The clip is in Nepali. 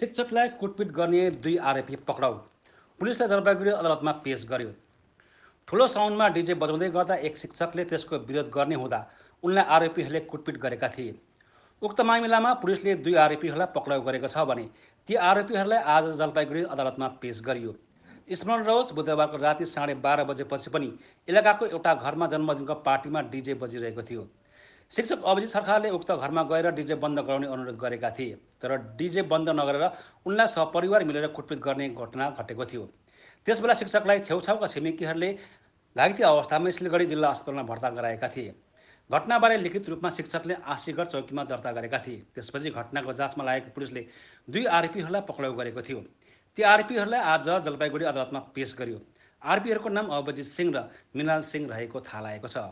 शिक्षकलाई कुटपिट गर्ने दुई आरोपी पक्राउ पुलिसलाई जलपाइगुडी अदालतमा पेस गर्यो ठुलो साउन्डमा डिजे बजाउँदै गर्दा एक शिक्षकले त्यसको विरोध गर्ने हुँदा उनलाई आरोपीहरूले कुटपिट गरेका थिए उक्त मामिलामा पुलिसले दुई आरोपीहरूलाई पक्राउ गरेको छ भने ती आरोपीहरूलाई आज जलपाइगुडी अदालतमा पेस गरियो स्मरण रहोस् बुधबारको राति साढे बाह्र बजेपछि पनि इलाकाको एउटा घरमा जन्मदिनको पार्टीमा डिजे बजिरहेको थियो शिक्षक अभिजित सरकारले उक्त घरमा गएर डिजे बन्द गराउने अनुरोध गरेका थिए तर डिजे बन्द नगरेर उनलाई सहपरिवार मिलेर कुटपिट गर्ने घटना घटेको थियो त्यसबेला शिक्षकलाई छेउछाउका छिमेकीहरूले घाइते अवस्थामा सिलगढी जिल्ला अस्पतालमा भर्ता गराएका थिए घटनाबारे लिखित रूपमा शिक्षकले आशीगढ चौकीमा दर्ता गरेका थिए त्यसपछि घटनाको जाँचमा लागेको पुलिसले दुई आरोपीहरूलाई पक्राउ गरेको थियो ती आरोपीहरूलाई आज जलपाइगुडी अदालतमा पेश गरियो आरपीहरूको नाम अभिजित सिंह र मिनाल सिंह रहेको थाहा लागेको छ